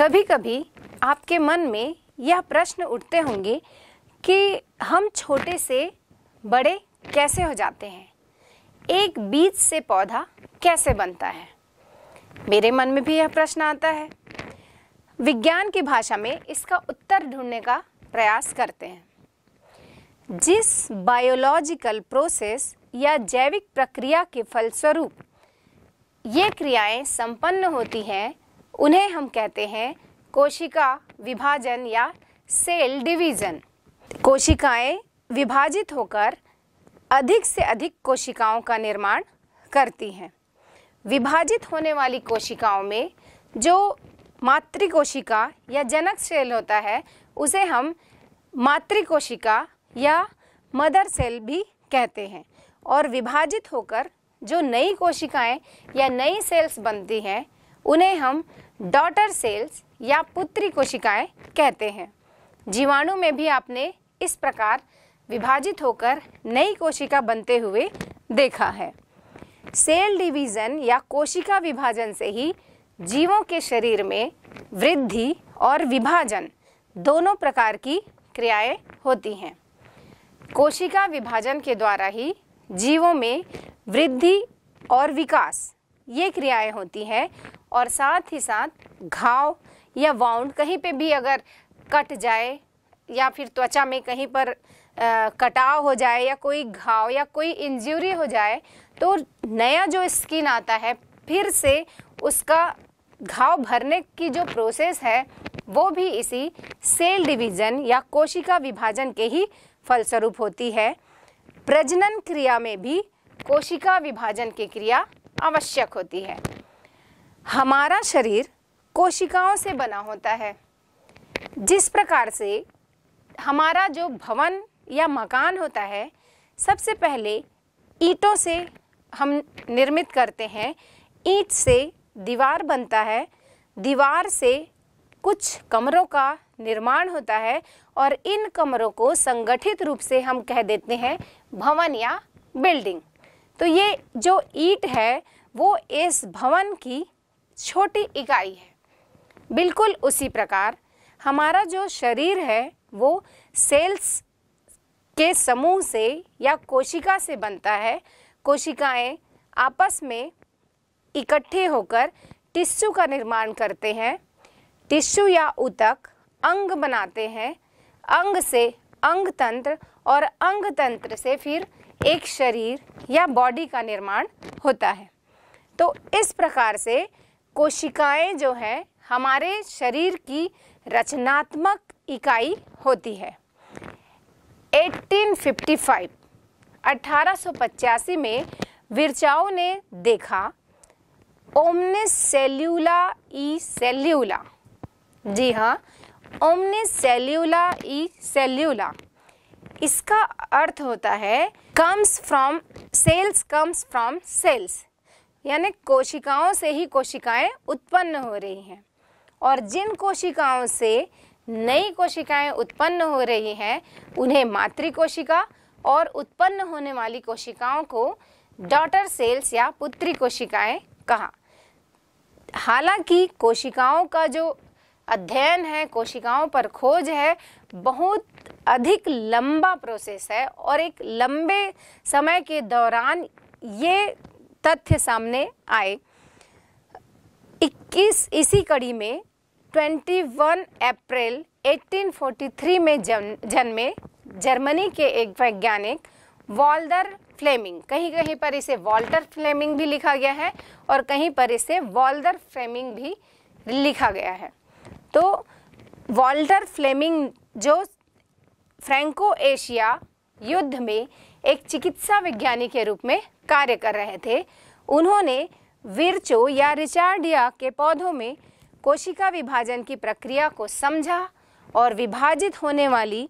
कभी कभी आपके मन में यह प्रश्न उठते होंगे कि हम छोटे से बड़े कैसे हो जाते हैं एक बीज से पौधा कैसे बनता है मेरे मन में भी यह प्रश्न आता है विज्ञान की भाषा में इसका उत्तर ढूंढने का प्रयास करते हैं जिस बायोलॉजिकल प्रोसेस या जैविक प्रक्रिया के फलस्वरूप ये क्रियाएं संपन्न होती हैं उन्हें हम कहते हैं कोशिका विभाजन या सेल डिवीज़न कोशिकाएं विभाजित होकर अधिक से अधिक कोशिकाओं का निर्माण करती हैं विभाजित होने वाली कोशिकाओं में जो मातृ कोशिका या जनक सेल होता है उसे हम मातृ कोशिका या मदर सेल भी कहते हैं और विभाजित होकर जो नई कोशिकाएं या नई सेल्स बनती हैं उन्हें हम डॉटर सेल्स या पुत्री कोशिकाएं कहते हैं जीवाणु में भी आपने इस प्रकार विभाजित होकर नई कोशिका बनते हुए देखा है सेल डिवीज़न या कोशिका विभाजन से ही जीवों के शरीर में वृद्धि और विभाजन दोनों प्रकार की क्रियाएं होती हैं कोशिका विभाजन के द्वारा ही जीवों में वृद्धि और विकास ये क्रियाएं होती हैं और साथ ही साथ घाव या वाउंड कहीं पे भी अगर कट जाए या फिर त्वचा में कहीं पर कटाव हो जाए या कोई घाव या कोई इंजरी हो जाए तो नया जो स्किन आता है फिर से उसका घाव भरने की जो प्रोसेस है वो भी इसी सेल डिवीज़न या कोशिका विभाजन के ही फलस्वरूप होती है प्रजनन क्रिया में भी कोशिका विभाजन की क्रिया आवश्यक होती है हमारा शरीर कोशिकाओं से बना होता है जिस प्रकार से हमारा जो भवन या मकान होता है सबसे पहले ईंटों से हम निर्मित करते हैं ईंट से दीवार बनता है दीवार से कुछ कमरों का निर्माण होता है और इन कमरों को संगठित रूप से हम कह देते हैं भवन या बिल्डिंग तो ये जो ईट है वो इस भवन की छोटी इकाई है बिल्कुल उसी प्रकार हमारा जो शरीर है वो सेल्स के समूह से या कोशिका से बनता है कोशिकाएं आपस में इकट्ठे होकर टिश्यू का निर्माण करते हैं टिश्यू या ऊतक अंग बनाते हैं अंग से अंग तंत्र और अंग तंत्र से फिर एक शरीर या बॉडी का निर्माण होता है तो इस प्रकार से कोशिकाएं जो है हमारे शरीर की रचनात्मक इकाई होती है 1855 1885 में विरचाओ ने देखा ओमने सेल्यूला ई सेल्यूला जी हाँ ओमने सेल्यूला ई सेल्यूला इसका अर्थ होता है comes from cells comes from cells यानी कोशिकाओं से ही कोशिकाएं उत्पन्न हो रही हैं और जिन कोशिकाओं से नई कोशिकाएं उत्पन्न हो रही हैं उन्हें मातृ कोशिका और उत्पन्न होने वाली कोशिकाओं को डॉटर सेल्स या पुत्री कोशिकाएं कहा हालांकि कोशिकाओं का जो अध्ययन है कोशिकाओं पर खोज है बहुत अधिक लंबा प्रोसेस है और एक लंबे समय के दौरान ये तथ्य सामने आए 21 इसी कड़ी में 21 अप्रैल 1843 में जन्मे जर्मनी के एक वैज्ञानिक वॉल्डर फ्लेमिंग कहीं कहीं पर इसे वॉल्टर फ्लेमिंग भी लिखा गया है और कहीं पर इसे वॉल्डर फ्लेमिंग भी लिखा गया है तो वॉल्टर फ्लेमिंग जो फ्रेंको एशिया युद्ध में एक चिकित्सा विज्ञानी के रूप में कार्य कर रहे थे उन्होंने विरचो या रिचार्डिया के पौधों में कोशिका विभाजन की प्रक्रिया को समझा और विभाजित होने वाली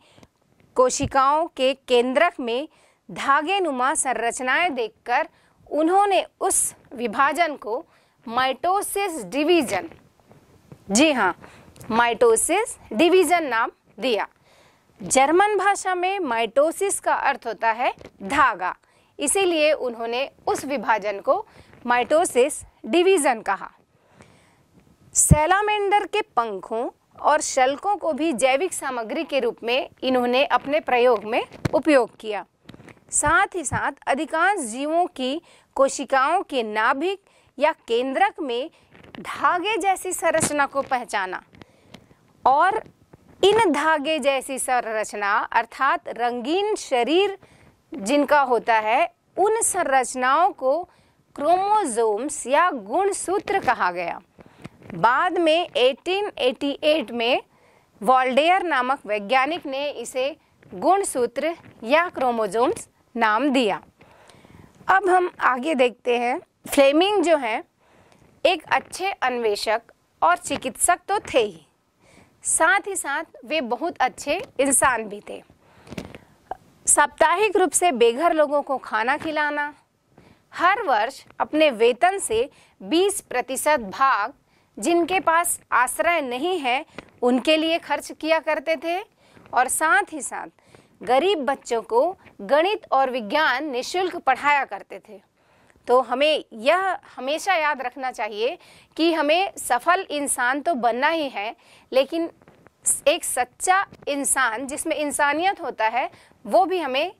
कोशिकाओं के केंद्रक में धागे नुमा संरचनाएं देखकर उन्होंने उस विभाजन को माइटोसिस डिवीजन जी हाँ माइटोसिस डिवीजन नाम दिया जर्मन भाषा में माइटोसिस का अर्थ होता है धागा इसीलिए उन्होंने उस विभाजन को माइटोसिस डिवीजन कहा सेलामेंडर के पंखों और शल्कों को भी जैविक सामग्री के रूप में इन्होंने अपने प्रयोग में उपयोग किया साथ ही साथ अधिकांश जीवों की कोशिकाओं के नाभिक या केंद्रक में धागे जैसी संरचना को पहचाना और इन धागे जैसी संरचना अर्थात रंगीन शरीर जिनका होता है उन संरचनाओं को क्रोमोजोम्स या गुणसूत्र कहा गया बाद में 1888 में वॉल्डेयर नामक वैज्ञानिक ने इसे गुणसूत्र या क्रोमोजोम्स नाम दिया अब हम आगे देखते हैं फ्लेमिंग जो हैं एक अच्छे अन्वेषक और चिकित्सक तो थे ही साथ ही साथ वे बहुत अच्छे इंसान भी थे साप्ताहिक रूप से बेघर लोगों को खाना खिलाना हर वर्ष अपने वेतन से 20 प्रतिशत भाग जिनके पास आश्रय नहीं है उनके लिए खर्च किया करते थे और साथ ही साथ गरीब बच्चों को गणित और विज्ञान निशुल्क पढ़ाया करते थे तो हमें यह हमेशा याद रखना चाहिए कि हमें सफल इंसान तो बनना ही है लेकिन एक सच्चा इंसान जिसमें इंसानियत होता है वो भी हमें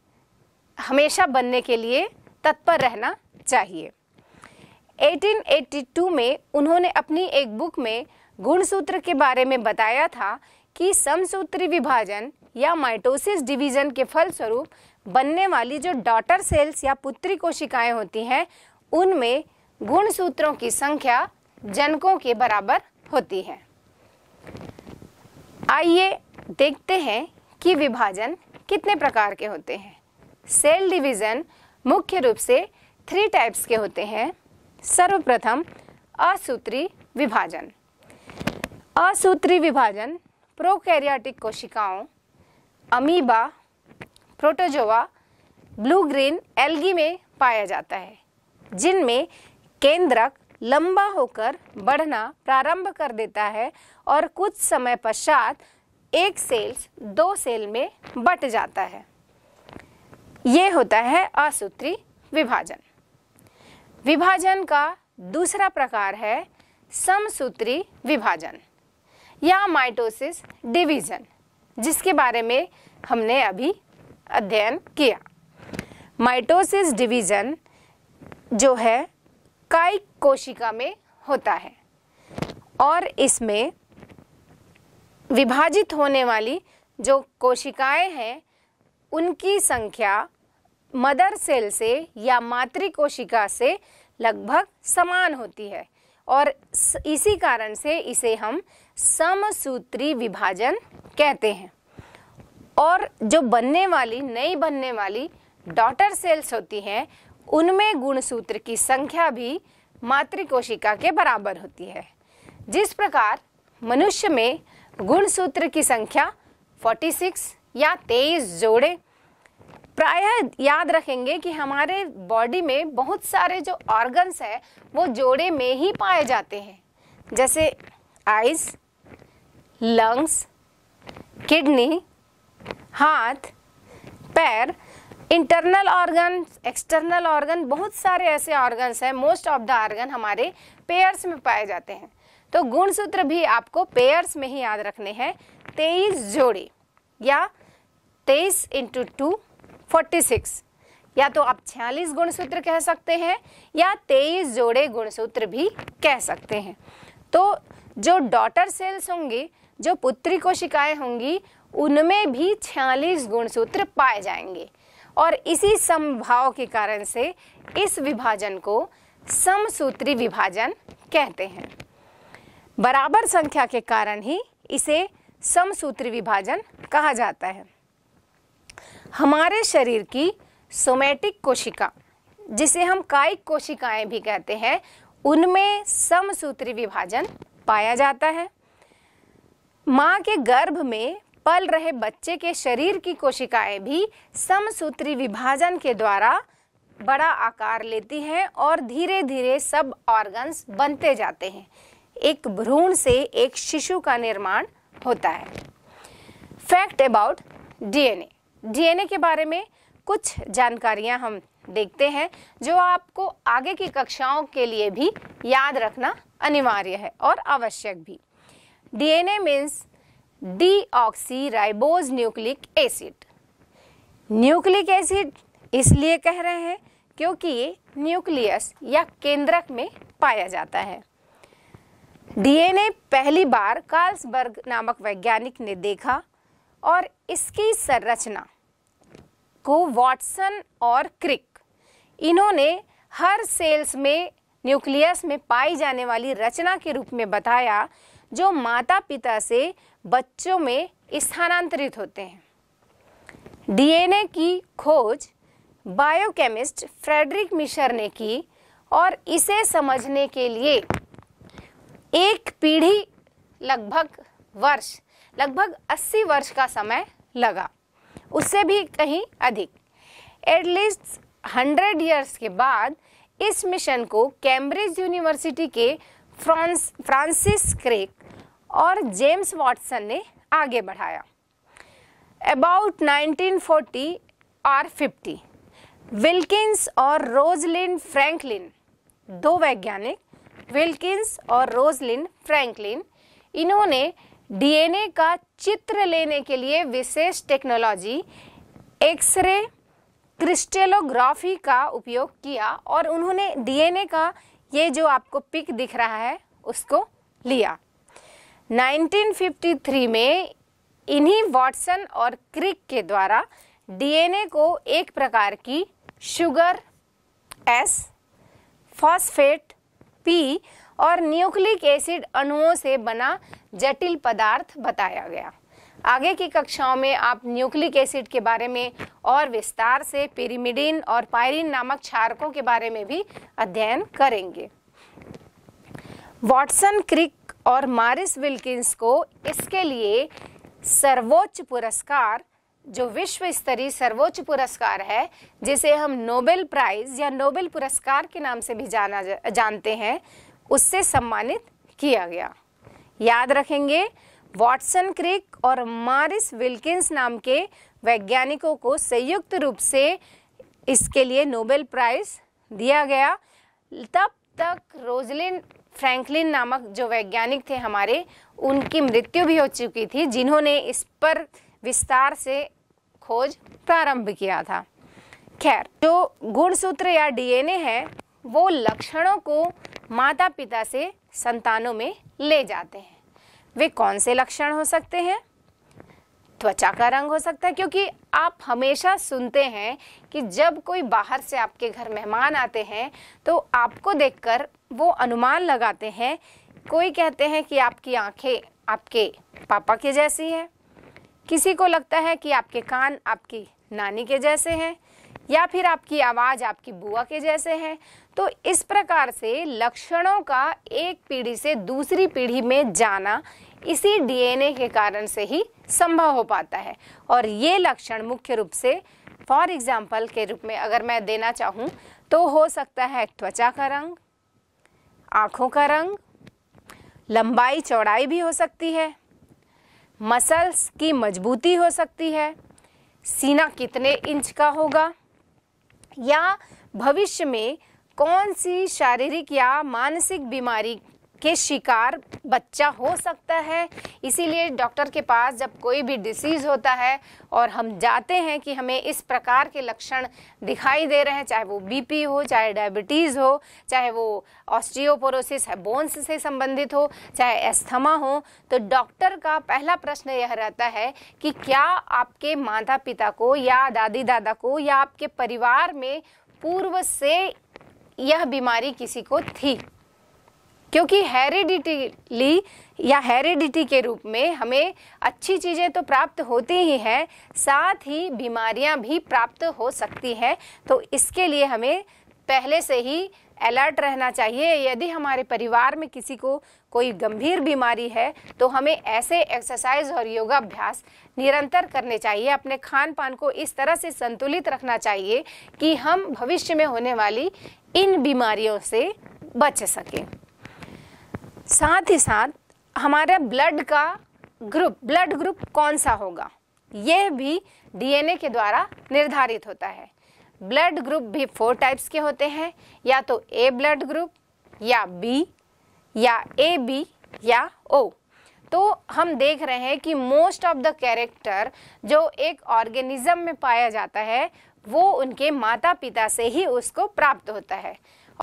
हमेशा बनने के लिए तत्पर रहना चाहिए 1882 में उन्होंने अपनी एक बुक में गुणसूत्र के बारे में बताया था कि समसूत्री विभाजन या माइटोसिस डिवीजन के फलस्वरूप बनने वाली जो डॉटर सेल्स या पुत्री कोशिकाएं होती हैं उनमें गुणसूत्रों की संख्या जनकों के बराबर होती है आइए देखते हैं कि विभाजन कितने प्रकार के होते हैं सेल डिवीज़न मुख्य रूप से थ्री टाइप्स के होते हैं सर्वप्रथम असूत्री विभाजन असूत्री विभाजन प्रोकैरियोटिक कोशिकाओं amoeba protozoa blue green algae में पाया जाता है जिनमें केंद्रक लंबा होकर बढ़ना प्रारंभ कर देता है और कुछ समय पश्चात एक सेल्स दो सेल में बट जाता है ये होता है असूत्री विभाजन विभाजन का दूसरा प्रकार है समसूत्री विभाजन या माइटोसिस डिवीजन जिसके बारे में हमने अभी अध्ययन किया माइटोसिस डिवीज़न जो है कायिक कोशिका में होता है और इसमें विभाजित होने वाली जो कोशिकाएं हैं उनकी संख्या मदर सेल से या मातृ कोशिका से लगभग समान होती है और इसी कारण से इसे हम समसूत्री विभाजन कहते हैं और जो बनने वाली नई बनने वाली डॉटर सेल्स होती हैं उनमें गुणसूत्र की संख्या भी मातृ कोशिका के बराबर होती है जिस प्रकार मनुष्य में गुणसूत्र की संख्या 46 या 23 जोड़े प्रायः याद रखेंगे कि हमारे बॉडी में बहुत सारे जो ऑर्गन्स हैं वो जोड़े में ही पाए जाते हैं जैसे आइज लंग्स किडनी हाथ पैर इंटरनल ऑर्गन एक्सटर्नल ऑर्गन बहुत सारे ऐसे ऑर्गन्स हैं मोस्ट ऑफ द ऑर्गन हमारे पेयर्स में पाए जाते हैं तो गुणसूत्र भी आपको पेयर्स में ही याद रखने हैं तेईस जोड़े या तेईस इंटू टू फोर्टी सिक्स या तो आप छियालीस गुणसूत्र कह सकते हैं या तेईस जोड़े गुणसूत्र भी कह सकते हैं तो जो डॉटर सेल्स होंगी जो पुत्री कोशिकाएं होंगी उनमें भी छियालीस गुणसूत्र पाए जाएंगे और इसी समभाव के कारण से इस विभाजन को समसूत्री विभाजन कहते हैं बराबर संख्या के कारण ही इसे समसूत्री विभाजन कहा जाता है हमारे शरीर की सोमेटिक कोशिका जिसे हम कायिक कोशिकाएं भी कहते हैं उनमें समसूत्री विभाजन पाया जाता है माँ के गर्भ में पल रहे बच्चे के शरीर की कोशिकाएं भी समसूत्री विभाजन के द्वारा बड़ा आकार लेती हैं और धीरे धीरे सब ऑर्गन्स बनते जाते हैं एक भ्रूण से एक शिशु का निर्माण होता है फैक्ट अबाउट डीएनए डीएनए के बारे में कुछ जानकारियां हम देखते हैं जो आपको आगे की कक्षाओं के लिए भी याद रखना अनिवार्य है और आवश्यक भी DNA means deoxyribose nucleic acid nucleic acid इसलिए कह रहे हैं क्योंकि ये न्यूक्लियस या केंद्रक में पाया जाता है डीएनए पहली बार कार्ल्सबर्ग नामक वैज्ञानिक ने देखा और इसकी संरचना को वॉटसन और क्रिक इन्होंने हर सेल्स में न्यूक्लियस में पाई जाने वाली रचना के रूप में बताया जो माता पिता से बच्चों में स्थानांतरित होते हैं डीएनए की खोज बायोकेमिस्ट फ्रेडरिक मिशर ने की और इसे समझने के लिए एक पीढ़ी लगभग वर्ष लगभग 80 वर्ष का समय लगा उससे भी कहीं अधिक एटलीस्ट हंड्रेड ईयर्स के बाद इस मिशन को कैम्ब्रिज यूनिवर्सिटी के फ्रांस फ्रांसिस क्रेक और जेम्स वॉटसन ने आगे बढ़ाया अबाउट 1940 और 50 विल्किंस और रोजलिन फ्रैंकलिन दो वैज्ञानिक विल्किंस और रोजलिन फ्रैंकलिन इन्होंने डीएनए का चित्र लेने के लिए विशेष टेक्नोलॉजी एक्सरे क्रिस्टेलोग्राफी का उपयोग किया और उन्होंने डीएनए का ये जो आपको पिक दिख रहा है उसको लिया 1953 में इन्हीं वॉटसन और क्रिक के द्वारा डीएनए को एक प्रकार की शुगर एस फॉस्फेट पी और न्यूक्लिक एसिड अणुओं से बना जटिल पदार्थ बताया गया आगे की कक्षाओं में आप न्यूक्लिक एसिड के बारे में और विस्तार से पिरिमिडिन और पायरिन नामक क्षारकों के बारे में भी अध्ययन करेंगे वॉटसन क्रिक और मारिस विल्किंस को इसके लिए सर्वोच्च पुरस्कार जो विश्व स्तरीय सर्वोच्च पुरस्कार है जिसे हम नोबेल प्राइज या नोबेल पुरस्कार के नाम से भी जाना जा, जानते हैं उससे सम्मानित किया गया याद रखेंगे वॉटसन क्रिक और मारिस विल्किंस नाम के वैज्ञानिकों को संयुक्त रूप से इसके लिए नोबेल प्राइज दिया गया तब तक रोजलिन फ्रैंकलिन नामक जो वैज्ञानिक थे हमारे उनकी मृत्यु भी हो चुकी थी जिन्होंने इस पर विस्तार से खोज प्रारंभ किया था खैर जो गुणसूत्र या डीएनए है वो लक्षणों को माता पिता से संतानों में ले जाते हैं वे कौन से लक्षण हो सकते हैं त्वचा का रंग हो सकता है क्योंकि आप हमेशा सुनते हैं कि जब कोई बाहर से आपके घर मेहमान आते हैं तो आपको देखकर वो अनुमान लगाते हैं कोई कहते हैं कि आपकी आंखें आपके पापा के जैसी हैं किसी को लगता है कि आपके कान आपकी नानी के जैसे हैं या फिर आपकी आवाज़ आपकी बुआ के जैसे हैं तो इस प्रकार से लक्षणों का एक पीढ़ी से दूसरी पीढ़ी में जाना इसी डीएनए के कारण से ही संभव हो पाता है और ये लक्षण मुख्य रूप से फॉर एग्जाम्पल के रूप में अगर मैं देना चाहूँ तो हो सकता है त्वचा का रंग आँखों का रंग लंबाई चौड़ाई भी हो सकती है मसल्स की मजबूती हो सकती है सीना कितने इंच का होगा या भविष्य में कौन सी शारीरिक या मानसिक बीमारी के शिकार बच्चा हो सकता है इसीलिए डॉक्टर के पास जब कोई भी डिसीज़ होता है और हम जाते हैं कि हमें इस प्रकार के लक्षण दिखाई दे रहे हैं चाहे वो बीपी हो चाहे डायबिटीज़ हो चाहे वो ऑस्टियोपोरोसिस है बोन्स से संबंधित हो चाहे एस्थमा हो तो डॉक्टर का पहला प्रश्न यह रहता है कि क्या आपके माता पिता को या दादी दादा को या आपके परिवार में पूर्व से यह बीमारी किसी को थी क्योंकि हेरिडिटीली या हेरिडिटी के रूप में हमें अच्छी चीज़ें तो प्राप्त होती ही हैं साथ ही बीमारियां भी प्राप्त हो सकती हैं तो इसके लिए हमें पहले से ही अलर्ट रहना चाहिए यदि हमारे परिवार में किसी को कोई गंभीर बीमारी है तो हमें ऐसे एक्सरसाइज और योगाभ्यास निरंतर करने चाहिए अपने खान पान को इस तरह से संतुलित रखना चाहिए कि हम भविष्य में होने वाली इन बीमारियों से बच सकें साथ ही साथ हमारे ब्लड का ग्रुप ब्लड ग्रुप कौन सा होगा यह भी डीएनए के द्वारा निर्धारित होता है ब्लड ग्रुप भी फोर टाइप्स के होते हैं या तो ए ब्लड ग्रुप या बी या ए बी या ओ तो हम देख रहे हैं कि मोस्ट ऑफ द कैरेक्टर जो एक ऑर्गेनिज्म में पाया जाता है वो उनके माता पिता से ही उसको प्राप्त होता है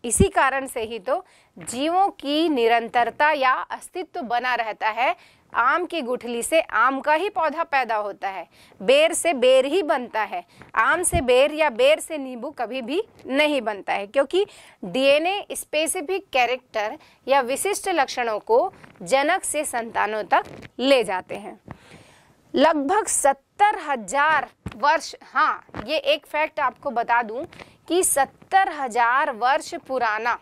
इसी कारण से ही तो जीवों की निरंतरता या अस्तित्व बना रहता है आम की गुठली से आम का ही पौधा पैदा होता है बेर से बेर ही बनता है आम से बेर या बेर से नींबू कभी भी नहीं बनता है क्योंकि डीएनए स्पेसिफिक कैरेक्टर या विशिष्ट लक्षणों को जनक से संतानों तक ले जाते हैं लगभग सत्तर हजार वर्ष हाँ ये एक फैक्ट आपको बता दूं कि सत्तर हजार वर्ष पुराना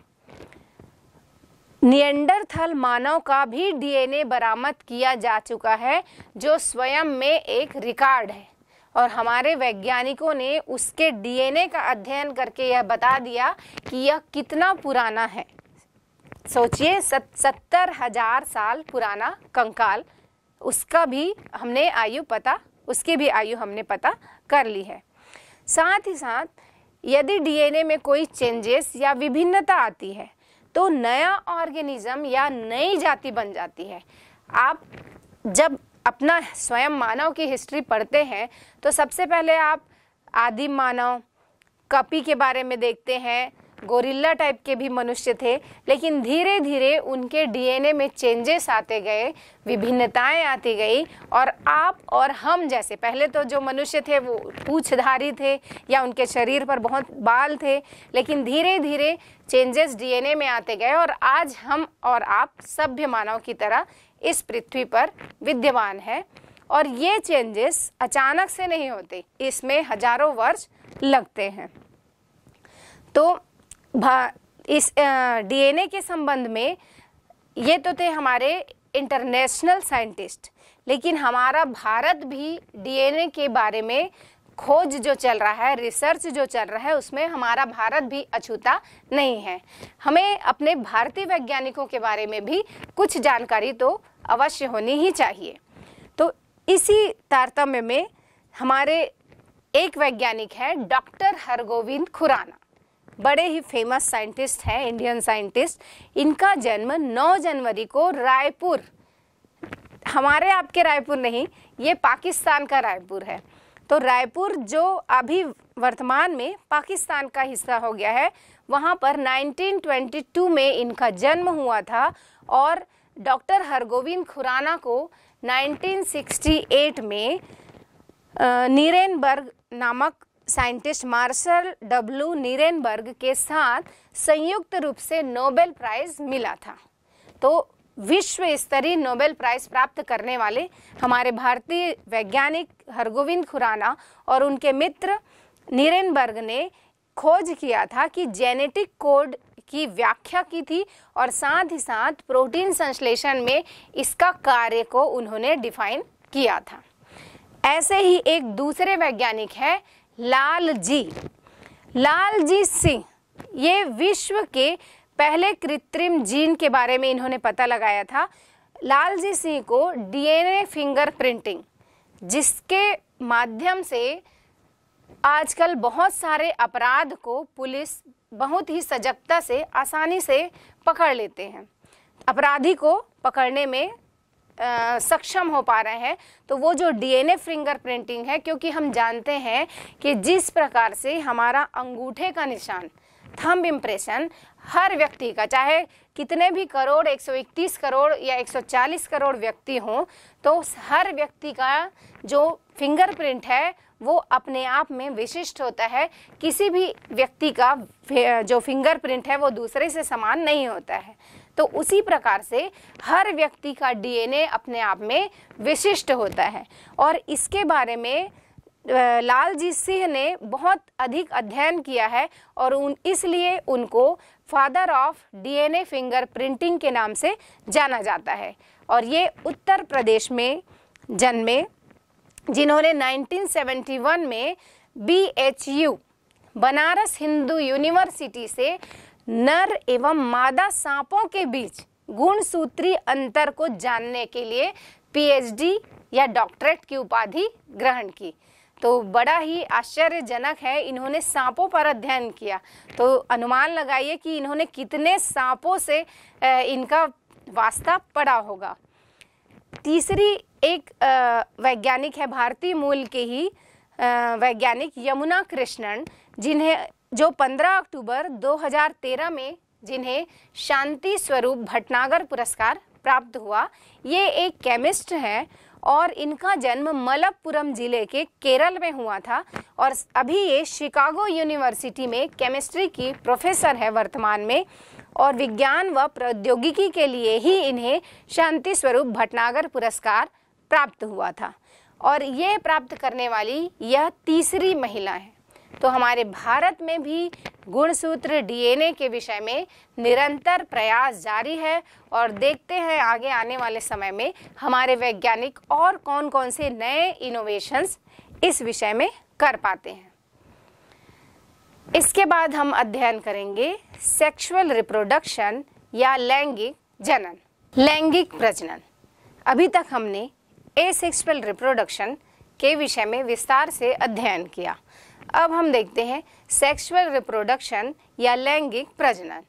नियंडरथल मानव का भी डीएनए बरामद किया जा चुका है जो स्वयं में एक रिकॉर्ड है और हमारे वैज्ञानिकों ने उसके डीएनए का अध्ययन करके यह बता दिया कि यह कितना पुराना है सोचिए सत्तर हजार साल पुराना कंकाल उसका भी हमने आयु पता उसकी भी आयु हमने पता कर ली है साथ ही साथ यदि डीएनए में कोई चेंजेस या विभिन्नता आती है तो नया ऑर्गेनिज्म या नई जाति बन जाती है आप जब अपना स्वयं मानव की हिस्ट्री पढ़ते हैं तो सबसे पहले आप आदिम मानव कपी के बारे में देखते हैं गोरिल्ला टाइप के भी मनुष्य थे लेकिन धीरे धीरे उनके डीएनए में चेंजेस आते गए विभिन्नताएं आती गई और आप और हम जैसे पहले तो जो मनुष्य थे वो पूछधारी थे या उनके शरीर पर बहुत बाल थे लेकिन धीरे धीरे चेंजेस डीएनए में आते गए और आज हम और आप सभ्य मानव की तरह इस पृथ्वी पर विद्यमान है और ये चेंजेस अचानक से नहीं होते इसमें हजारों वर्ष लगते हैं तो इस डीएनए के संबंध में ये तो थे हमारे इंटरनेशनल साइंटिस्ट लेकिन हमारा भारत भी डीएनए के बारे में खोज जो चल रहा है रिसर्च जो चल रहा है उसमें हमारा भारत भी अछूता नहीं है हमें अपने भारतीय वैज्ञानिकों के बारे में भी कुछ जानकारी तो अवश्य होनी ही चाहिए तो इसी तारतम्य में हमारे एक वैज्ञानिक है डॉक्टर हरगोविंद खुराना बड़े ही फेमस साइंटिस्ट हैं इंडियन साइंटिस्ट इनका जन्म 9 जनवरी को रायपुर हमारे आपके रायपुर नहीं ये पाकिस्तान का रायपुर है तो रायपुर जो अभी वर्तमान में पाकिस्तान का हिस्सा हो गया है वहाँ पर 1922 में इनका जन्म हुआ था और डॉक्टर हरगोविंद खुराना को 1968 में नीरेनबर्ग नामक साइंटिस्ट मार्शल डब्ल्यू नीरेनबर्ग के साथ संयुक्त रूप से नोबेल प्राइज मिला था तो विश्व स्तरीय नोबेल प्राइज प्राप्त करने वाले हमारे भारतीय वैज्ञानिक हरगोविंद खुराना और उनके मित्र नीरेनबर्ग ने खोज किया था कि जेनेटिक कोड की व्याख्या की थी और साथ ही साथ प्रोटीन संश्लेषण में इसका कार्य को उन्होंने डिफाइन किया था ऐसे ही एक दूसरे वैज्ञानिक है लाल जी लाल जी सिंह ये विश्व के पहले कृत्रिम जीन के बारे में इन्होंने पता लगाया था लाल जी सिंह को डीएनए फिंगर प्रिंटिंग जिसके माध्यम से आजकल बहुत सारे अपराध को पुलिस बहुत ही सजगता से आसानी से पकड़ लेते हैं अपराधी को पकड़ने में आ, सक्षम हो पा रहे हैं तो वो जो डीएनए फिंगर प्रिंटिंग है क्योंकि हम जानते हैं कि जिस प्रकार से हमारा अंगूठे का निशान थंब इम्प्रेशन हर व्यक्ति का चाहे कितने भी करोड़ 131 करोड़ या 140 करोड़ व्यक्ति हों तो हर व्यक्ति का जो फिंगरप्रिंट है वो अपने आप में विशिष्ट होता है किसी भी व्यक्ति का जो फिंगरप्रिंट है वो दूसरे से समान नहीं होता है तो उसी प्रकार से हर व्यक्ति का डीएनए अपने आप में विशिष्ट होता है और इसके बारे में लालजी सिंह ने बहुत अधिक अध्ययन किया है और उन इसलिए उनको father of DNA fingerprinting के नाम से जाना जाता है और ये उत्तर प्रदेश में जन्मे जिन्होंने 1971 में बीएचयू बनारस हिंदू यूनिवर्सिटी से नर एवं मादा सांपों के बीच गुणसूत्री अंतर को जानने के लिए पीएचडी या डॉक्टरेट की उपाधि ग्रहण की तो बड़ा ही आश्चर्यजनक है इन्होंने सांपों पर अध्ययन किया तो अनुमान लगाइए कि इन्होंने कितने सांपों से इनका वास्ता पड़ा होगा तीसरी एक वैज्ञानिक है भारतीय मूल के ही वैज्ञानिक यमुना कृष्णन जिन्हें जो 15 अक्टूबर 2013 में जिन्हें शांति स्वरूप भटनागर पुरस्कार प्राप्त हुआ ये एक केमिस्ट हैं और इनका जन्म मलप्पुरम जिले के केरल में हुआ था और अभी ये शिकागो यूनिवर्सिटी में केमिस्ट्री की प्रोफेसर है वर्तमान में और विज्ञान व प्रौद्योगिकी के लिए ही इन्हें शांति स्वरूप भटनागर पुरस्कार प्राप्त हुआ था और ये प्राप्त करने वाली यह तीसरी महिला है तो हमारे भारत में भी गुणसूत्र डीएनए के विषय में निरंतर प्रयास जारी है और देखते हैं आगे आने वाले समय में हमारे वैज्ञानिक और कौन कौन से नए इनोवेशंस इस विषय में कर पाते हैं इसके बाद हम अध्ययन करेंगे सेक्सुअल रिप्रोडक्शन या लैंगिक जनन लैंगिक प्रजनन अभी तक हमने ए रिप्रोडक्शन के विषय में विस्तार से अध्ययन किया अब हम देखते हैं सेक्सुअल रिप्रोडक्शन या लैंगिक प्रजनन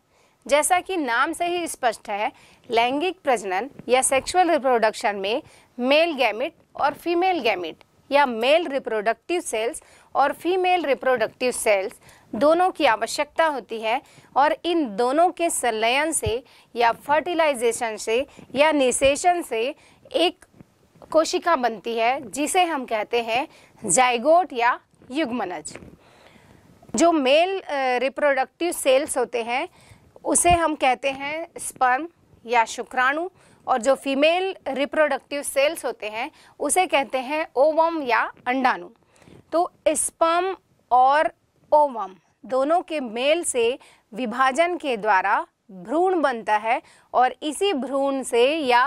जैसा कि नाम से ही स्पष्ट है लैंगिक प्रजनन या सेक्सुअल रिप्रोडक्शन में मेल गैमिट और फीमेल गैमिट या मेल रिप्रोडक्टिव सेल्स और फीमेल रिप्रोडक्टिव सेल्स दोनों की आवश्यकता होती है और इन दोनों के संलयन से या फर्टिलाइजेशन से या निशेषण से एक कोशिका बनती है जिसे हम कहते हैं जाइगोट या युग्मनज जो मेल रिप्रोडक्टिव सेल्स होते हैं उसे हम कहते हैं स्पर्म या शुक्राणु और जो फीमेल रिप्रोडक्टिव सेल्स होते हैं उसे कहते हैं ओवम या अंडाणु तो स्पर्म और ओवम दोनों के मेल से विभाजन के द्वारा भ्रूण बनता है और इसी भ्रूण से या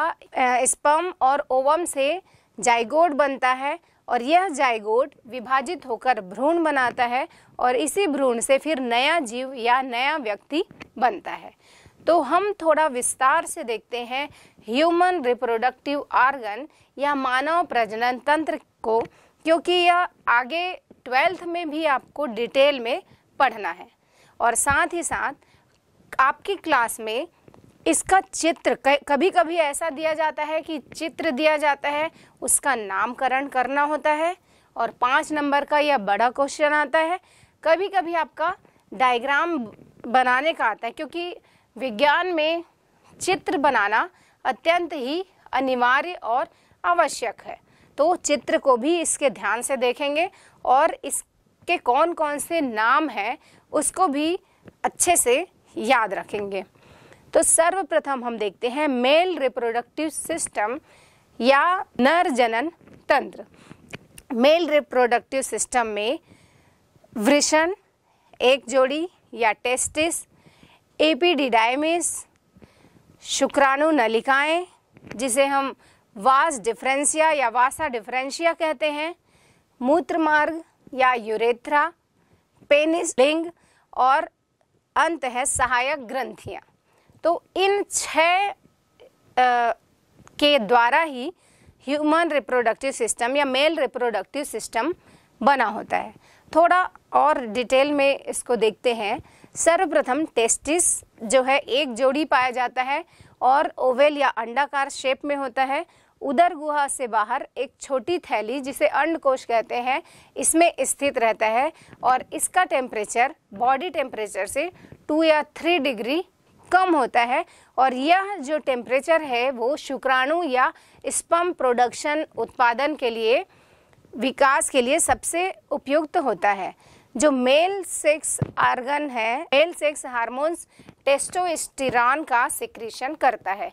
स्पर्म और ओवम से जाइगोड बनता है और यह जायगोट विभाजित होकर भ्रूण बनाता है और इसी भ्रूण से फिर नया जीव या नया व्यक्ति बनता है तो हम थोड़ा विस्तार से देखते हैं ह्यूमन रिप्रोडक्टिव ऑर्गन या मानव प्रजनन तंत्र को क्योंकि यह आगे ट्वेल्थ में भी आपको डिटेल में पढ़ना है और साथ ही साथ आपकी क्लास में इसका चित्र कभी कभी ऐसा दिया जाता है कि चित्र दिया जाता है उसका नामकरण करना होता है और पाँच नंबर का यह बड़ा क्वेश्चन आता है कभी कभी आपका डायग्राम बनाने का आता है क्योंकि विज्ञान में चित्र बनाना अत्यंत ही अनिवार्य और आवश्यक है तो चित्र को भी इसके ध्यान से देखेंगे और इसके कौन कौन से नाम हैं उसको भी अच्छे से याद रखेंगे तो सर्वप्रथम हम देखते हैं मेल रिप्रोडक्टिव सिस्टम या नर जनन तंत्र मेल रिप्रोडक्टिव सिस्टम में वृषण एक जोड़ी या टेस्टिस एपीडिडाइमिस शुक्राणु नलिकाएं जिसे हम वास डिफरेंशिया या वासा डिफरेंशिया कहते हैं मूत्र मार्ग या यूरेथ्रा पेनिस लिंग और अंत है सहायक ग्रंथियाँ तो इन छः के द्वारा ही ह्यूमन रिप्रोडक्टिव सिस्टम या मेल रिप्रोडक्टिव सिस्टम बना होता है थोड़ा और डिटेल में इसको देखते हैं सर्वप्रथम टेस्टिस जो है एक जोड़ी पाया जाता है और ओवेल या अंडाकार शेप में होता है उदर गुहा से बाहर एक छोटी थैली जिसे अंडकोश कहते हैं इसमें स्थित रहता है और इसका टेम्परेचर बॉडी टेम्परेचर से टू या थ्री डिग्री कम होता है और यह जो टेम्परेचर है वो शुक्राणु या स्पम प्रोडक्शन उत्पादन के लिए विकास के लिए सबसे उपयुक्त होता है जो मेल सेक्स आर्गन है मेल सेक्स हार्मोन्स टेस्टोस्टिरॉन का सिक्रीशन करता है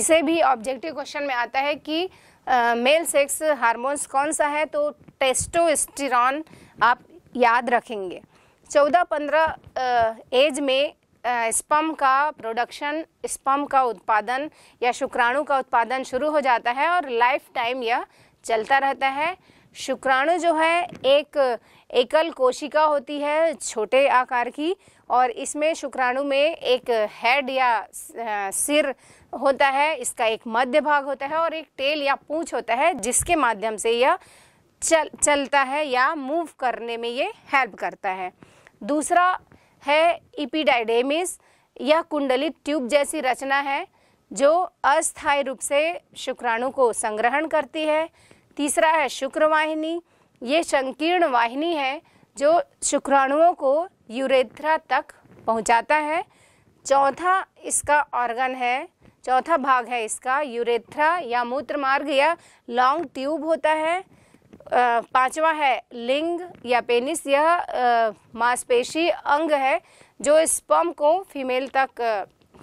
इसे भी ऑब्जेक्टिव क्वेश्चन में आता है कि आ, मेल सेक्स हार्मोन्स कौन सा है तो टेस्टोस्टिरॉन आप याद रखेंगे चौदह पंद्रह एज में स्पम का प्रोडक्शन स्पम का उत्पादन या शुक्राणु का उत्पादन शुरू हो जाता है और लाइफ टाइम यह चलता रहता है शुक्राणु जो है एक एकल कोशिका होती है छोटे आकार की और इसमें शुक्राणु में एक हेड या सिर होता है इसका एक मध्य भाग होता है और एक टेल या पूंछ होता है जिसके माध्यम से यह चल चलता है या मूव करने में ये हेल्प करता है दूसरा है इपीडाइडेमिस यह कुंडलित ट्यूब जैसी रचना है जो अस्थायी रूप से शुक्राणु को संग्रहण करती है तीसरा है शुक्रवाहिनी ये संकीर्ण वाहिनी है जो शुक्राणुओं को यूरेथ्रा तक पहुंचाता है चौथा इसका ऑर्गन है चौथा भाग है इसका यूरेथ्रा या मूत्र मार्ग या लॉन्ग ट्यूब होता है पांचवा है लिंग या पेनिस यह मांसपेशी अंग है जो स्पम को फीमेल तक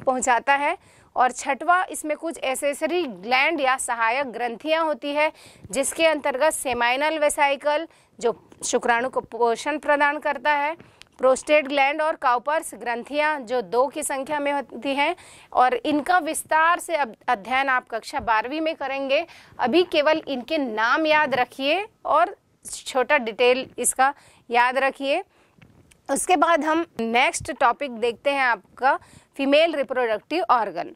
पहुंचाता है और छठवा इसमें कुछ एसेसरी ग्लैंड या सहायक ग्रंथियां होती है जिसके अंतर्गत सेमाइनल वेसाइकल जो शुक्राणु को पोषण प्रदान करता है प्रोस्टेट ग्लैंड और काउपर्स ग्रंथियां जो दो की संख्या में होती हैं और इनका विस्तार से अध्ययन आप कक्षा बारहवीं में करेंगे अभी केवल इनके नाम याद रखिए और छोटा डिटेल इसका याद रखिए उसके बाद हम नेक्स्ट टॉपिक देखते हैं आपका female reproductive organ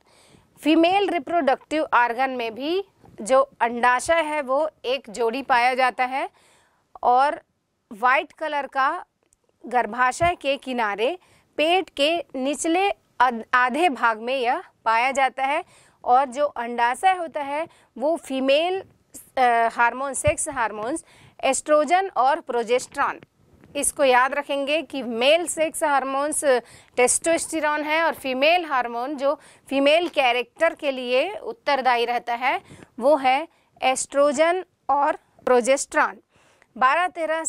female reproductive organ में भी जो अंडाशय है वो एक जोड़ी पाया जाता है और वाइट कलर का गर्भाशय के किनारे पेट के निचले आधे भाग में यह पाया जाता है और जो अंडाशय होता है वो female hormone sex hormones oestrogen और प्रोजेस्ट्रॉन इसको याद रखेंगे कि मेल सेक्स हार्मोन्स टेस्टोस्टेरॉन है और फीमेल हार्मोन जो फीमेल कैरेक्टर के लिए उत्तरदायी रहता है वो है एस्ट्रोजन और प्रोजेस्ट्रॉन बारह तेरह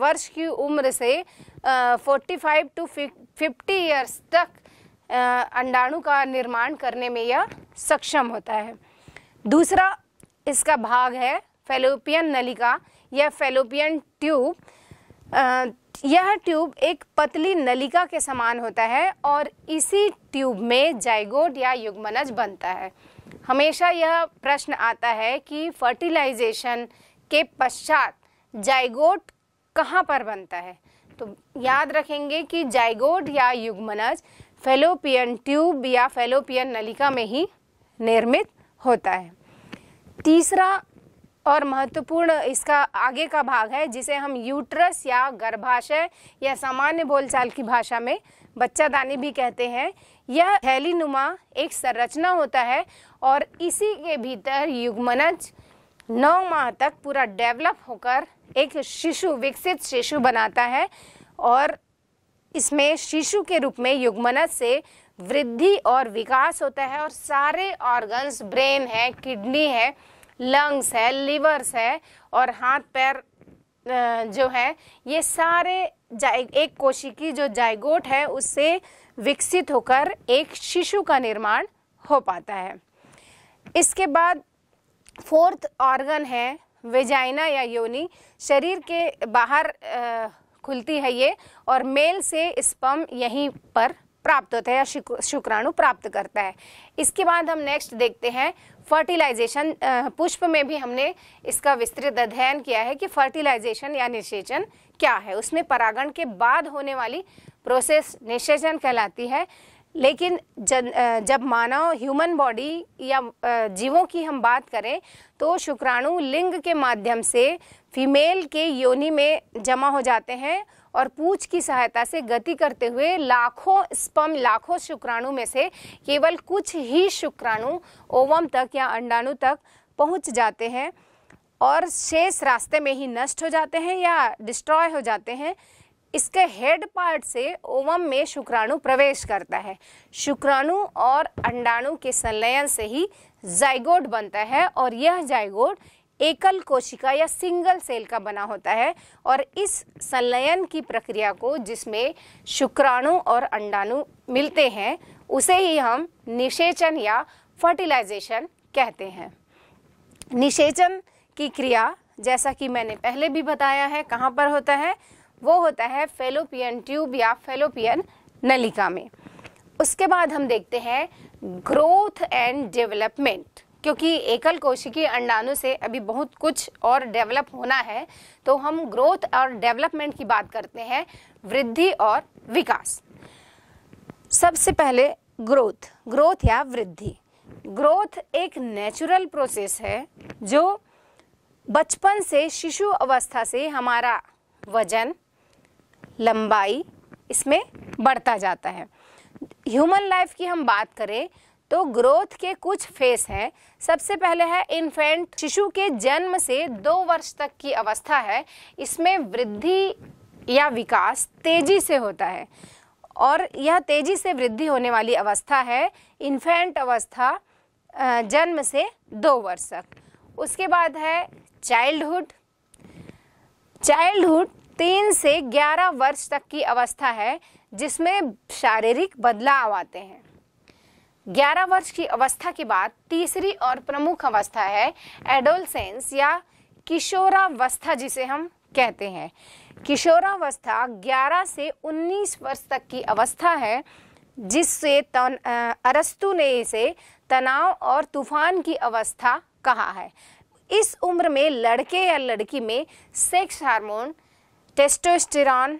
वर्ष की उम्र से forty five to fifty years तक अंडाणु का निर्माण करने में यह सक्षम होता है दूसरा इसका भाग है फेलोपियन नलिका या फेलोपियन ट्यूब यह ट्यूब एक पतली नलिका के समान होता है और इसी ट्यूब में जाइगोट या युग्मनज बनता है हमेशा यह प्रश्न आता है कि फर्टिलाइजेशन के पश्चात जाइगोट कहाँ पर बनता है तो याद रखेंगे कि जाइगोट या युग्मनज फेलोपियन ट्यूब या फेलोपियन नलिका में ही निर्मित होता है तीसरा और महत्वपूर्ण इसका आगे का भाग है जिसे हम यूट्रस या गर्भाशय या सामान्य बोलचाल की भाषा में बच्चादानी भी कहते हैं यह थैलीनुमा एक संरचना होता है और इसी के भीतर युग्मनज नौ माह तक पूरा डेवलप होकर एक शिशु विकसित शिशु बनाता है और इसमें शिशु के रूप में युग्मनस से वृद्धि और विकास होता है और सारे ऑर्गन्स ब्रेन है किडनी है लंग्स है लिवर्स है और हाथ पैर जो है ये सारे एक कोशिकी जो जायगोट है उससे विकसित होकर एक शिशु का निर्माण हो पाता है इसके बाद फोर्थ ऑर्गन है वेजाइना या योनि शरीर के बाहर खुलती है ये और मेल से स्पम यहीं पर प्राप्त होता है या शुक्राणु प्राप्त करता है इसके बाद हम नेक्स्ट देखते हैं फर्टिलाइजेशन पुष्प में भी हमने इसका विस्तृत अध्ययन किया है कि फर्टिलाइजेशन या निषेचन क्या है उसमें परागण के बाद होने वाली प्रोसेस निषेचन कहलाती है लेकिन जन, जब मानव ह्यूमन बॉडी या जीवों की हम बात करें तो शुक्राणु लिंग के माध्यम से फीमेल के योनि में जमा हो जाते हैं और पूछ की सहायता से गति करते हुए लाखों स्पम लाखों शुक्राणु में से केवल कुछ ही शुक्राणु ओवम तक या अंडाणु तक पहुंच जाते हैं और शेष रास्ते में ही नष्ट हो जाते हैं या डिस्ट्रॉय हो जाते हैं इसके हेड पार्ट से ओवम में शुक्राणु प्रवेश करता है शुक्राणु और अंडाणु के संलयन से ही जाइगोड बनता है और यह जाइगोड एकल कोशिका या सिंगल सेल का बना होता है और इस संलयन की प्रक्रिया को जिसमें शुक्राणु और अंडाणु मिलते हैं उसे ही हम निषेचन या फर्टिलाइजेशन कहते हैं निषेचन की क्रिया जैसा कि मैंने पहले भी बताया है कहाँ पर होता है वो होता है फेलोपियन ट्यूब या फेलोपियन नलिका में उसके बाद हम देखते हैं ग्रोथ एंड डेवलपमेंट क्योंकि एकल कोशिकी अंडाणु से अभी बहुत कुछ और डेवलप होना है तो हम ग्रोथ और डेवलपमेंट की बात करते हैं वृद्धि और विकास सबसे पहले ग्रोथ ग्रोथ या वृद्धि ग्रोथ एक नेचुरल प्रोसेस है जो बचपन से शिशु अवस्था से हमारा वजन लंबाई इसमें बढ़ता जाता है ह्यूमन लाइफ की हम बात करें तो ग्रोथ के कुछ फेस हैं सबसे पहले है इन्फेंट शिशु के जन्म से दो वर्ष तक की अवस्था है इसमें वृद्धि या विकास तेजी से होता है और यह तेजी से वृद्धि होने वाली अवस्था है इन्फेंट अवस्था जन्म से दो वर्ष तक उसके बाद है चाइल्डहुड चाइल्डहुड तीन से ग्यारह वर्ष तक की अवस्था है जिसमें शारीरिक बदलाव आते हैं ग्यारह वर्ष की अवस्था के बाद तीसरी और प्रमुख अवस्था है एडोलसेंस या किशोरावस्था जिसे हम कहते हैं किशोरावस्था 11 से 19 वर्ष तक की अवस्था है जिससे तन अरस्तु ने इसे तनाव और तूफान की अवस्था कहा है इस उम्र में लड़के या लड़की में सेक्स हार्मोन टेस्टोस्टेरॉन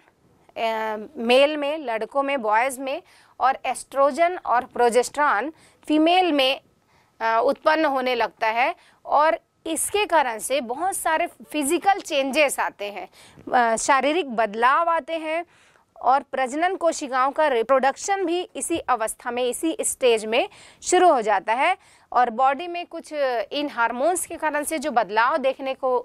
मेल में लड़कों में बॉयज़ में और एस्ट्रोजन और प्रोजेस्ट्रॉन फीमेल में उत्पन्न होने लगता है और इसके कारण से बहुत सारे फिजिकल चेंजेस आते हैं शारीरिक बदलाव आते हैं और प्रजनन कोशिकाओं का रिप्रोडक्शन भी इसी अवस्था में इसी स्टेज में शुरू हो जाता है और बॉडी में कुछ इन हार्मोन्स के कारण से जो बदलाव देखने को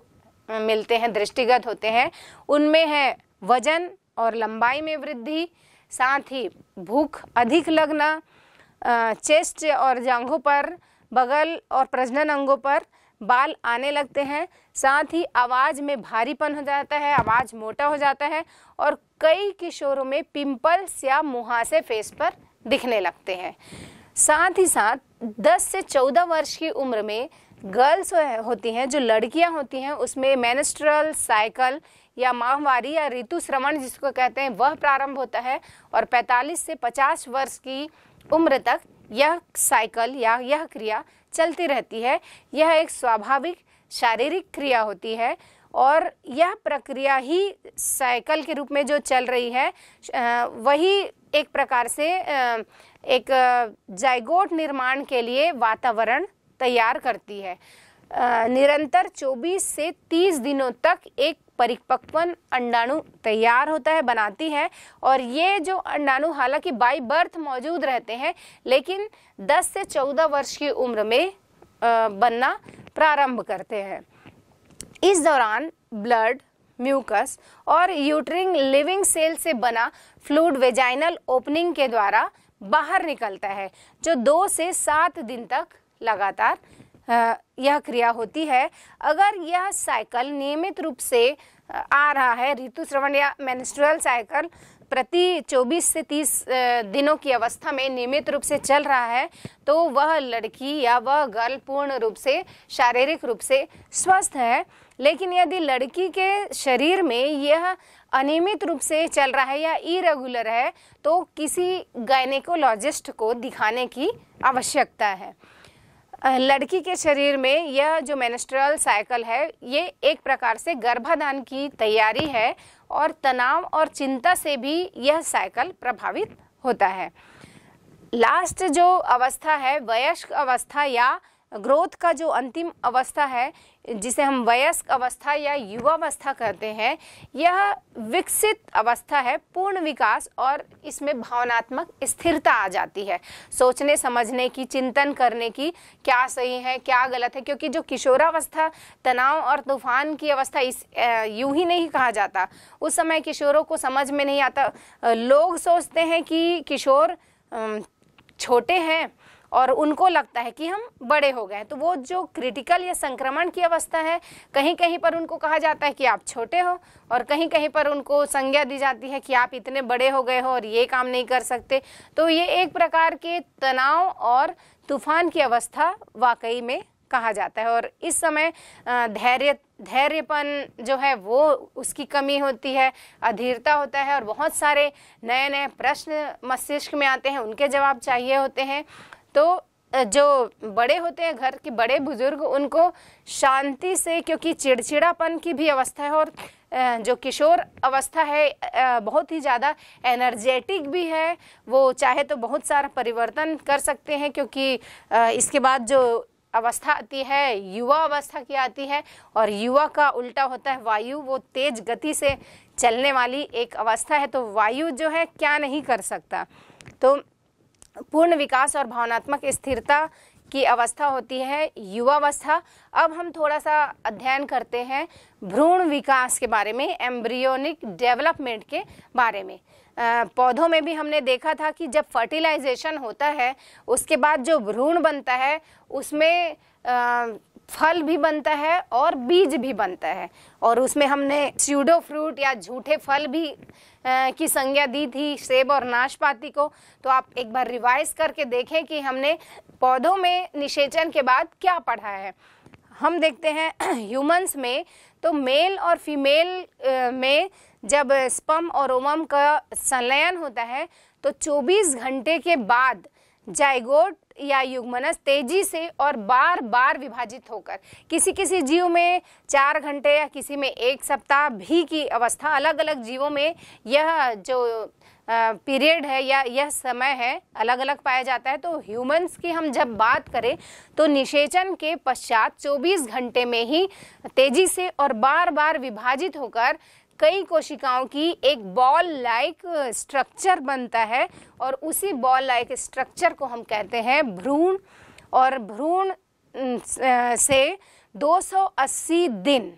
मिलते हैं दृष्टिगत होते हैं उनमें है वजन और लंबाई में वृद्धि साथ ही भूख अधिक लगना चेस्ट और जांघों पर बगल और प्रजनन अंगों पर बाल आने लगते हैं साथ ही आवाज़ में भारीपन हो जाता है आवाज़ मोटा हो जाता है और कई किशोरों में पिंपल्स या मुहासे फेस पर दिखने लगते हैं साथ ही साथ 10 से 14 वर्ष की उम्र में गर्ल्स होती हैं जो लड़कियां होती हैं उसमें मेनस्ट्रल साइकिल या माहवारी या ऋतु श्रवण जिसको कहते हैं वह प्रारंभ होता है और 45 से 50 वर्ष की उम्र तक यह साइकिल या यह क्रिया चलती रहती है यह एक स्वाभाविक शारीरिक क्रिया होती है और यह प्रक्रिया ही साइकिल के रूप में जो चल रही है वही एक प्रकार से एक जायगोट निर्माण के लिए वातावरण तैयार करती है निरंतर 24 से 30 दिनों तक एक परिपक्वन अंडाणु तैयार होता है बनाती है और ये जो अंडाणु हालांकि बाई बर्थ मौजूद रहते हैं लेकिन 10 से 14 वर्ष की उम्र में बनना प्रारंभ करते हैं इस दौरान ब्लड म्यूकस और यूटरिंग लिविंग सेल से बना फ्लूड वेजाइनल ओपनिंग के द्वारा बाहर निकलता है जो दो से सात दिन तक लगातार यह क्रिया होती है अगर यह साइकिल नियमित रूप से आ रहा है ऋतु श्रवण या मेंस्ट्रुअल साइकिल प्रति 24 से 30 दिनों की अवस्था में नियमित रूप से चल रहा है तो वह लड़की या वह गर्ल पूर्ण रूप से शारीरिक रूप से स्वस्थ है लेकिन यदि लड़की के शरीर में यह अनियमित रूप से चल रहा है या इरेगुलर है तो किसी गायनेकोलॉजिस्ट को दिखाने की आवश्यकता है लड़की के शरीर में यह जो मेनस्ट्रल साइकिल है ये एक प्रकार से गर्भाधान की तैयारी है और तनाव और चिंता से भी यह साइकिल प्रभावित होता है लास्ट जो अवस्था है वयस्क अवस्था या ग्रोथ का जो अंतिम अवस्था है जिसे हम वयस्क अवस्था या युवावस्था कहते हैं यह विकसित अवस्था है पूर्ण विकास और इसमें भावनात्मक स्थिरता आ जाती है सोचने समझने की चिंतन करने की क्या सही है क्या गलत है क्योंकि जो किशोरावस्था तनाव और तूफान की अवस्था इस यूं ही नहीं कहा जाता उस समय किशोरों को समझ में नहीं आता लोग सोचते हैं कि किशोर छोटे हैं और उनको लगता है कि हम बड़े हो गए तो वो जो क्रिटिकल या संक्रमण की अवस्था है कहीं कहीं पर उनको कहा जाता है कि आप छोटे हो और कहीं कहीं पर उनको संज्ञा दी जाती है कि आप इतने बड़े हो गए हो और ये काम नहीं कर सकते तो ये एक प्रकार के तनाव और तूफान की अवस्था वाकई में कहा जाता है और इस समय धैर्य धैर्यपन जो है वो उसकी कमी होती है अधीरता होता है और बहुत सारे नए नए प्रश्न मस्तिष्क में आते हैं उनके जवाब चाहिए होते हैं तो जो बड़े होते हैं घर के बड़े बुजुर्ग उनको शांति से क्योंकि चिड़चिड़ापन की भी अवस्था है और जो किशोर अवस्था है बहुत ही ज़्यादा एनर्जेटिक भी है वो चाहे तो बहुत सारा परिवर्तन कर सकते हैं क्योंकि इसके बाद जो अवस्था आती है युवा अवस्था की आती है और युवा का उल्टा होता है वायु वो तेज गति से चलने वाली एक अवस्था है तो वायु जो है क्या नहीं कर सकता तो पूर्ण विकास और भावनात्मक स्थिरता की अवस्था होती है युवावस्था अब हम थोड़ा सा अध्ययन करते हैं भ्रूण विकास के बारे में एम्ब्रियोनिक डेवलपमेंट के बारे में पौधों में भी हमने देखा था कि जब फर्टिलाइजेशन होता है उसके बाद जो भ्रूण बनता है उसमें फल भी बनता है और बीज भी बनता है और उसमें हमने स्यूडो फ्रूट या झूठे फल भी की संज्ञा दी थी सेब और नाशपाती को तो आप एक बार रिवाइज करके देखें कि हमने पौधों में निषेचन के बाद क्या पढ़ा है हम देखते हैं ह्यूमंस में तो मेल और फीमेल में जब स्पम और ओमम का संलयन होता है तो 24 घंटे के बाद जाइगोट या युग्मनस तेजी से और बार बार विभाजित होकर किसी किसी जीव में चार घंटे या किसी में एक सप्ताह भी की अवस्था अलग अलग जीवों में यह जो पीरियड है या यह समय है अलग अलग पाया जाता है तो ह्यूमंस की हम जब बात करें तो निषेचन के पश्चात 24 घंटे में ही तेजी से और बार बार विभाजित होकर कई कोशिकाओं की एक बॉल लाइक स्ट्रक्चर बनता है और उसी बॉल लाइक स्ट्रक्चर को हम कहते हैं भ्रूण और भ्रूण से 280 दिन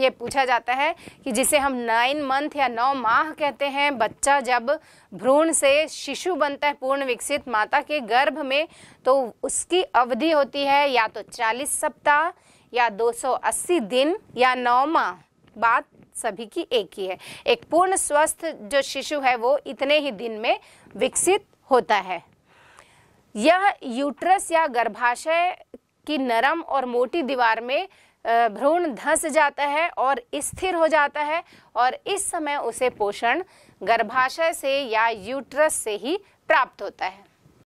ये पूछा जाता है कि जिसे हम नाइन मंथ या नौ माह कहते हैं बच्चा जब भ्रूण से शिशु बनता है पूर्ण विकसित माता के गर्भ में तो उसकी अवधि होती है या तो 40 सप्ताह या 280 दिन या नौ माह बात सभी की एक ही है एक पूर्ण स्वस्थ जो शिशु है वो इतने ही दिन में विकसित होता है यह यूट्रस या गर्भाशय की नरम और मोटी दीवार में भ्रूण धंस जाता है और स्थिर हो जाता है और इस समय उसे पोषण गर्भाशय से या यूट्रस से ही प्राप्त होता है